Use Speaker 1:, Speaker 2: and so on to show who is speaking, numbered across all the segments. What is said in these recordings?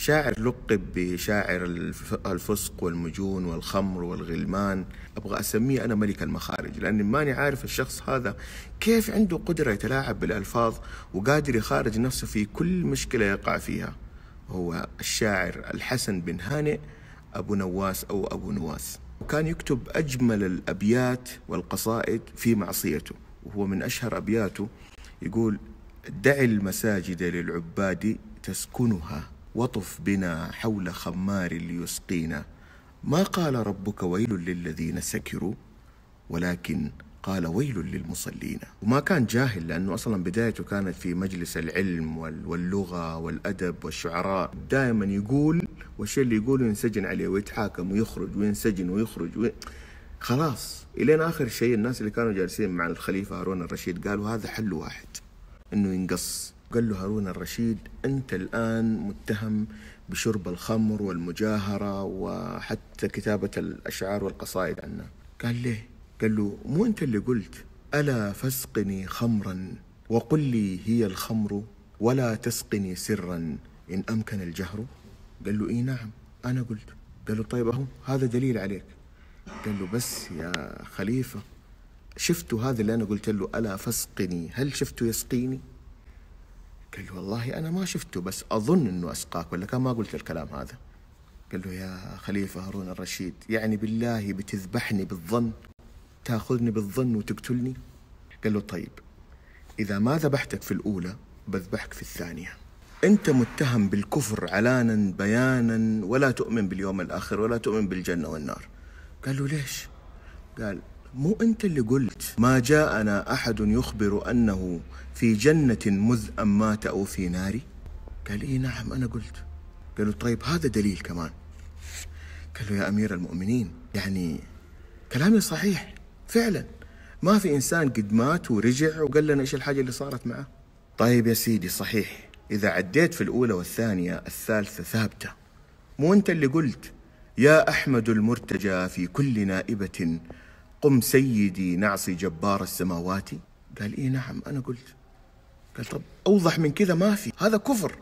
Speaker 1: شاعر لقب بشاعر الفسق والمجون والخمر والغلمان أبغى أسميه أنا ملك المخارج لأني ماني عارف الشخص هذا كيف عنده قدرة يتلاعب بالألفاظ وقادر يخارج نفسه في كل مشكلة يقع فيها هو الشاعر الحسن بن هانئ أبو نواس أو أبو نواس وكان يكتب أجمل الأبيات والقصائد في معصيته وهو من أشهر أبياته يقول دع المساجد للعباد تسكنها وطف بنا حول خمار ليسقينا ما قال ربك ويل للذين سكروا ولكن قال ويل للمصلين وما كان جاهل لأنه أصلا بدايته كانت في مجلس العلم واللغة والأدب والشعراء دائما يقول والشيء اللي يقوله ينسجن عليه ويتحاكم ويخرج وينسجن ويخرج وي... خلاص إلين آخر شيء الناس اللي كانوا جالسين مع الخليفة هارون الرشيد قالوا هذا حل واحد أنه ينقص قال له هارون الرشيد أنت الآن متهم بشرب الخمر والمجاهرة وحتى كتابة الأشعار والقصائد عنه قال ليه؟ قال له مو أنت اللي قلت ألا فاسقني خمرا وقل لي هي الخمر ولا تسقني سرا إن أمكن الجهر قال له إي نعم أنا قلت قال له طيب أهو هذا دليل عليك قال له بس يا خليفة شفتوا هذا اللي أنا قلت له ألا فاسقني هل شفتوا يسقيني قال له والله انا ما شفته بس اظن انه اسقاك ولا كان ما قلت الكلام هذا قال له يا خليفه هارون الرشيد يعني بالله بتذبحني بالظن تاخذني بالظن وتقتلني قال له طيب اذا ما ذبحتك في الاولى بذبحك في الثانيه انت متهم بالكفر علانا بيانا ولا تؤمن باليوم الاخر ولا تؤمن بالجنه والنار قال له ليش قال مو أنت اللي قلت ما جاءنا أحد يخبر أنه في جنة مذ أم مات أو في نار قال اي نعم أنا قلت قالوا طيب هذا دليل كمان قال له يا أمير المؤمنين يعني كلامي صحيح فعلا ما في إنسان قد مات ورجع وقال لنا إيش الحاجة اللي صارت معه طيب يا سيدي صحيح إذا عديت في الأولى والثانية الثالثة ثابتة مو أنت اللي قلت يا أحمد المرتجى في كل نائبة قم سيدي نعصي جبار السماوات قال إيه نعم أنا قلت قال طب أوضح من كذا ما في هذا كفر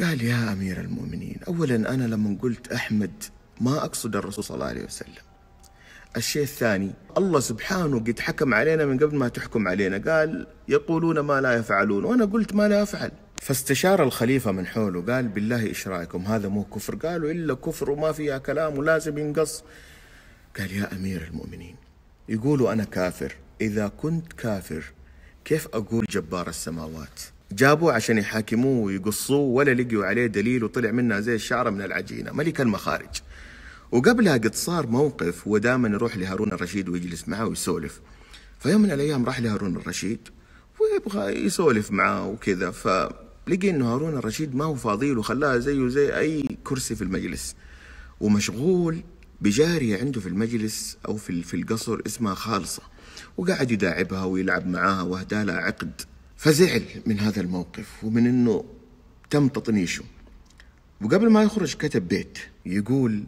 Speaker 1: قال يا أمير المؤمنين أولا أنا لما قلت أحمد ما أقصد الرسول صلى الله عليه وسلم الشيء الثاني الله سبحانه قد حكم علينا من قبل ما تحكم علينا قال يقولون ما لا يفعلون وأنا قلت ما لا أفعل فاستشار الخليفة من حوله قال بالله إيش رأيكم هذا مو كفر قالوا إلا كفر وما فيها كلام ولازم ينقص قال يا أمير المؤمنين يقولوا أنا كافر إذا كنت كافر كيف أقول جبار السماوات جابوه عشان يحاكموه ويقصوه ولا لقيوا عليه دليل وطلع منها زي الشعرة من العجينة ملك المخارج وقبلها قد صار موقف ودائما يروح لهارون الرشيد ويجلس معاه ويسولف فيوم من الأيام راح لهارون الرشيد ويبغى يسولف معاه وكذا فلقي انه هارون الرشيد ما هو فاضي له خلاها زيه زي اي كرسي في المجلس ومشغول بجارية عنده في المجلس أو في في القصر اسمها خالصة وقاعد يداعبها ويلعب معاها وهدا لها عقد فزعل من هذا الموقف ومن أنه تم تطنيشه وقبل ما يخرج كتب بيت يقول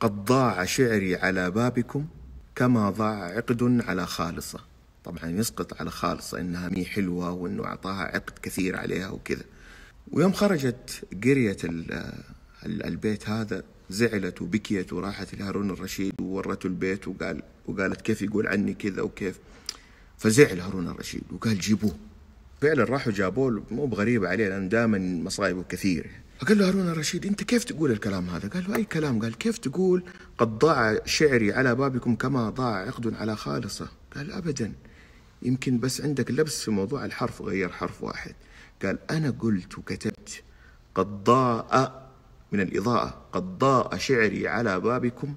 Speaker 1: قد ضاع شعري على بابكم كما ضاع عقد على خالصة طبعا يسقط على خالصة إنها مي حلوة وإنه أعطاها عقد كثير عليها وكذا ويوم خرجت قرية البيت هذا زعلت وبكيت وراحت لهارون الرشيد وورته البيت وقال وقالت كيف يقول عني كذا وكيف فزعل هارون الرشيد وقال جيبوه فعلا راحوا جابوه مو بغريبه عليه لانه دائما مصايبه كثيره فقال له هارون الرشيد انت كيف تقول الكلام هذا؟ قال له اي كلام قال كيف تقول قد ضاع شعري على بابكم كما ضاع عقد على خالصه؟ قال ابدا يمكن بس عندك لبس في موضوع الحرف غير حرف واحد قال انا قلت وكتبت قد ضاء من الإضاءة قد ضاء شعري على بابكم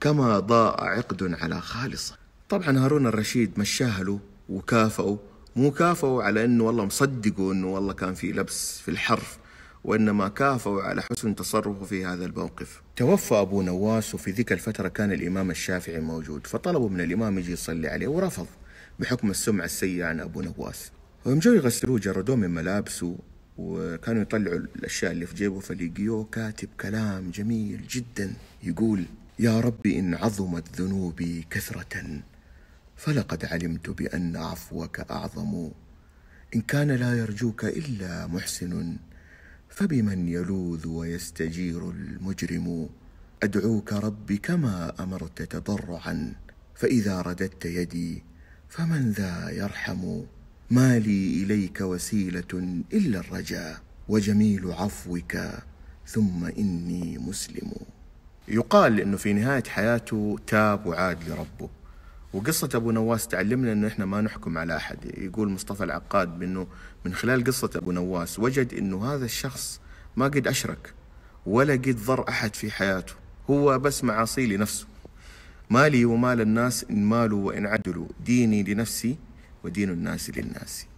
Speaker 1: كما ضاء عقد على خالصة طبعا هارون الرشيد مشاه له وكافئوا مو كافئوا على انه والله مصدقوا انه والله كان في لبس في الحرف وانما كافوا على حسن تصرفه في هذا الموقف. توفى ابو نواس وفي ذيك الفتره كان الامام الشافعي موجود فطلبوا من الامام يجي يصلي عليه ورفض بحكم السمعه السيئه عن ابو نواس. ويوم جو يغسلوه جردوه من ملابسه وكانوا يطلعوا الأشياء اللي في جيبه فلقيوه كاتب كلام جميل جدا يقول يا ربي إن عظمت ذنوبي كثرة فلقد علمت بأن عفوك أعظم إن كان لا يرجوك إلا محسن فبمن يلوذ ويستجير المجرم أدعوك رب كما أمرت تضرعا فإذا رددت يدي فمن ذا يرحم ما لي اليك وسيله الا الرجاء وجميل عفوك ثم اني مسلم يقال انه في نهايه حياته تاب وعاد لربه وقصة أبو نواس تعلمنا أنه إحنا ما نحكم على أحد يقول مصطفى العقاد بأنه من خلال قصة أبو نواس وجد أنه هذا الشخص ما قد أشرك ولا قد ضر أحد في حياته هو بس معاصي لنفسه مالي ومال الناس إن مالوا وإن عدلوا ديني لنفسي ودين الناس للناس